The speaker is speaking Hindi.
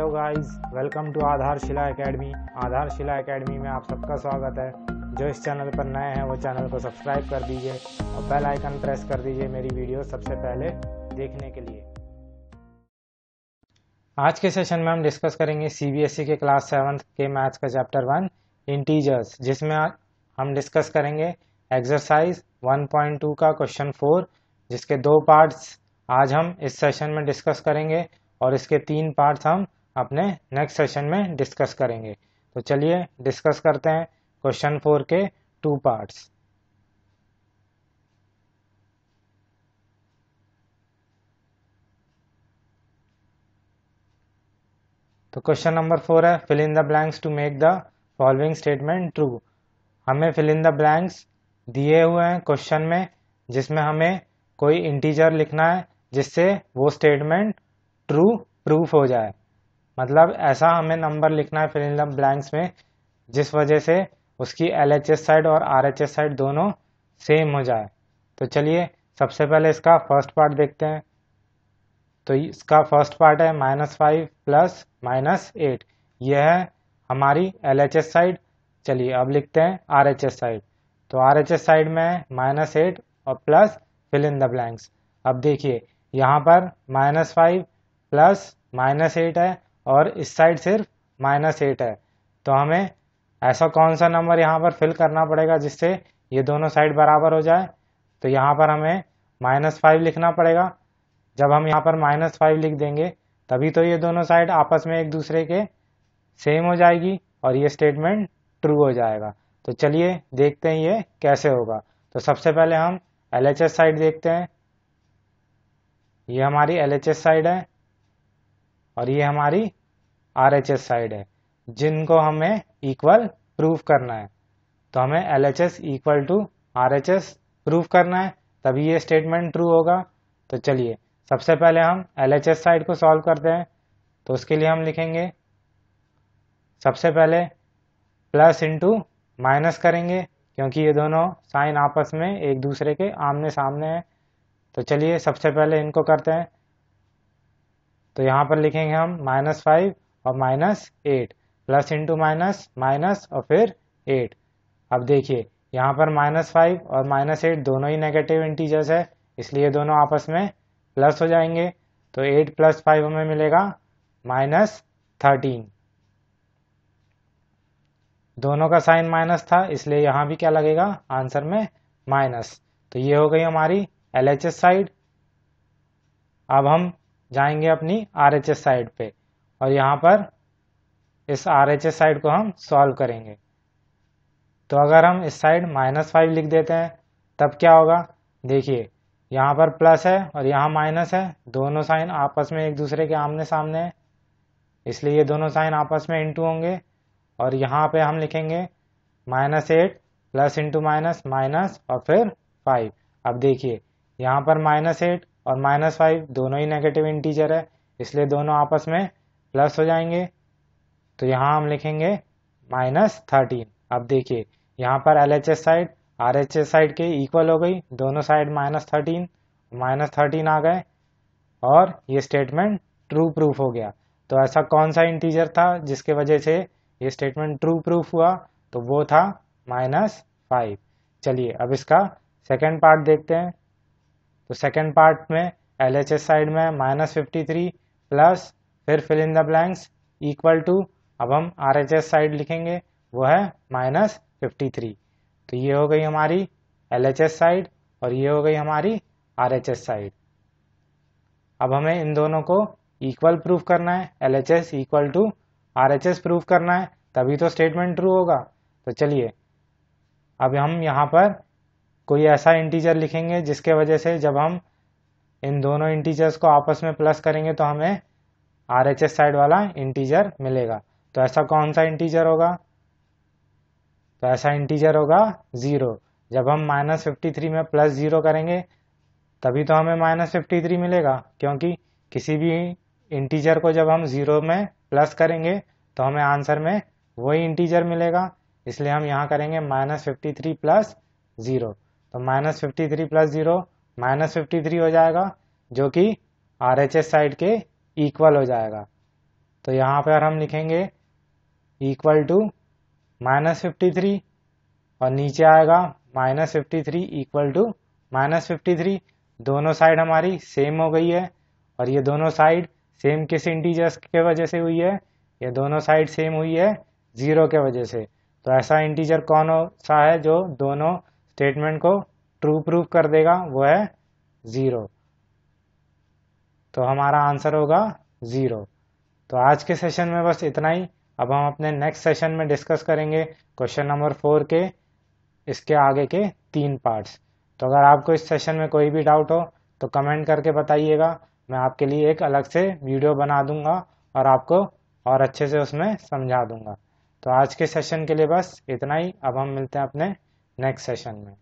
hello guys welcome to Aadharshila academy Aadharshila academy में आप सबका स्वागत है जो इस चैनल पर नए हैं वो चैनल को सब्सक्राइब कर दीजिए और बेल आइकन प्रेस कर दीजिए मेरी वीडियो सबसे पहले देखने के लिए आज के सेशन में हम डिस्कस करेंगे सीबीएसई e के क्लास सेवन्थ के मैथ्स का चैप्टर वन इंटीजर्स जिसमें हम डिस्कस करेंगे एक्सरसाइज 1.2 का क्वेश्चन फोर जिसके दो पार्ट्स आज हम इस सेशन में डिस्कस करेंगे और इसके तीन पार्ट्स हम अपने नेक्स्ट सेशन में डिस्कस करेंगे तो चलिए डिस्कस करते हैं क्वेश्चन फोर के टू पार्ट्स तो क्वेश्चन नंबर फोर है fill in the blanks to make the following statement true हमें फिल इन द ब्लैंक्स दिए हुए हैं क्वेश्चन में जिसमें हमें कोई इंटीजर लिखना है जिससे वो स्टेटमेंट ट्रू प्रूफ हो जाए मतलब ऐसा हमें नंबर लिखना है फिल इन द ब्लैंक्स में जिस वजह से उसकी एल एच एस साइड और आर एच एस साइड दोनों सेम हो जाए तो चलिए सबसे पहले इसका फर्स्ट पार्ट देखते हैं तो इसका फर्स्ट पार्ट है minus five plus minus eight यह है हमारी एल एच एस साइड चलिए अब लिखते हैं आर एच एस साइड तो आर एच एस साइड में माइनस एट और plus fill in the blanks अब देखिए यहाँ पर minus five plus minus eight है और इस साइड सिर्फ माइनस एट है तो हमें ऐसा कौन सा नंबर यहाँ पर फिल करना पड़ेगा जिससे ये दोनों साइड बराबर हो जाए तो यहाँ पर हमें माइनस फाइव लिखना पड़ेगा जब हम यहाँ पर माइनस फाइव लिख देंगे तभी तो ये दोनों साइड आपस में एक दूसरे के सेम हो जाएगी और ये स्टेटमेंट ट्रू हो जाएगा तो चलिए देखते हैं ये कैसे होगा तो सबसे पहले हम एल साइड देखते हैं ये हमारी एल साइड है और ये हमारी आर एच एस साइड है जिनको हमें इक्वल प्रूफ करना है तो हमें L H S equal to R H S proof करना है तभी ये स्टेटमेंट ट्रू होगा तो चलिए सबसे पहले हम एल एच एस साइड को सॉल्व करते हैं तो उसके लिए हम लिखेंगे सबसे पहले प्लस इंटू माइनस करेंगे क्योंकि ये दोनों साइन आपस में एक दूसरे के आमने सामने हैं तो चलिए सबसे पहले इनको करते हैं तो यहाँ पर लिखेंगे हम माइनस फाइव और minus eight plus into minus minus और फिर एट अब देखिए यहाँ पर माइनस फाइव और माइनस एट दोनों ही नेगेटिव इंटीजर्स है इसलिए दोनों आपस में प्लस हो जाएंगे तो एट प्लस फाइव हमें मिलेगा माइनस थर्टीन दोनों का साइन माइनस था इसलिए यहाँ भी क्या लगेगा आंसर में माइनस तो ये हो गई हमारी एल साइड अब हम जाएंगे अपनी आर साइड पे और यहाँ पर इस आर साइड को हम सॉल्व करेंगे तो अगर हम इस साइड माइनस फाइव लिख देते हैं तब क्या होगा देखिए यहाँ पर प्लस है और यहाँ माइनस है दोनों साइन आपस में एक दूसरे के आमने सामने है इसलिए ये दोनों साइन आपस में इंटू होंगे और यहाँ पे हम लिखेंगे minus eight plus into minus minus और फिर फाइव अब देखिए यहाँ पर माइनस एट और माइनस फाइव दोनों ही नेगेटिव इंटीजर है इसलिए दोनों आपस में प्लस हो जाएंगे तो यहाँ हम लिखेंगे माइनस थर्टीन अब देखिए यहाँ पर L H S side R H S side के इक्वल हो गई दोनों side minus thirteen minus thirteen आ गए और ये स्टेटमेंट ट्रू प्रूफ हो गया तो ऐसा कौन सा इंटीजर था जिसके वजह से ये स्टेटमेंट ट्रू प्रूफ हुआ तो वो था माइनस फाइव चलिए अब इसका सेकेंड पार्ट देखते हैं तो सेकेंड पार्ट में एल एच एस साइड में माइनस फिफ्टी थ्री प्लस फिर fill in the blanks equal to अब हम आर एच एस साइड लिखेंगे वो है माइनस फिफ्टी थ्री तो ये हो गई हमारी एल एच एस साइड और ये हो गई हमारी आर एच एस साइड अब हमें इन दोनों को इक्वल प्रूफ करना है L H S equal to R H S proof करना है तभी तो स्टेटमेंट ट्रू होगा तो चलिए अब हम यहाँ पर कोई ऐसा इंटीजर लिखेंगे जिसके वजह से जब हम इन दोनों इंटीजर्स को आपस में प्लस करेंगे तो हमें आर एच एस साइड वाला इंटीजर मिलेगा तो ऐसा कौन सा इंटीजर होगा तो ऐसा इंटीजर होगा ज़ीरो जब हम माइनस फिफ्टी थ्री में प्लस ज़ीरो करेंगे तभी तो हमें माइनस फिफ्टी थ्री मिलेगा क्योंकि किसी भी इंटीजर को जब हम ज़ीरो में प्लस करेंगे तो हमें आंसर में वही इंटीजर मिलेगा इसलिए हम यहाँ करेंगे minus fifty three plus zero तो minus fifty three plus zero minus fifty three हो जाएगा जो कि आर एच एस साइड के इक्वल हो जाएगा तो यहाँ पर हम लिखेंगे equal to minus fifty three और नीचे आएगा minus fifty three equal to minus fifty three दोनों साइड हमारी सेम हो गई है और ये दोनों साइड सेम किस इंटीजर्स के वजह से हुई है ये दोनों साइड सेम हुई है ज़ीरो के वजह से तो ऐसा इंटीजर कौन सा है जो दोनों स्टेटमेंट को ट्रू प्रूफ कर देगा वो है ज़ीरो तो हमारा आंसर होगा ज़ीरो तो आज के सेशन में बस इतना ही अब हम अपने नेक्स्ट सेशन में डिस्कस करेंगे क्वेश्चन नंबर फोर के इसके आगे के तीन पार्ट्स तो अगर आपको इस सेशन में कोई भी डाउट हो तो कमेंट करके बताइएगा मैं आपके लिए एक अलग से वीडियो बना दूंगा और आपको और अच्छे से उसमें समझा दूंगा तो आज के सेशन के लिए बस इतना ही अब हम मिलते हैं अपने नेक्स्ट सेशन में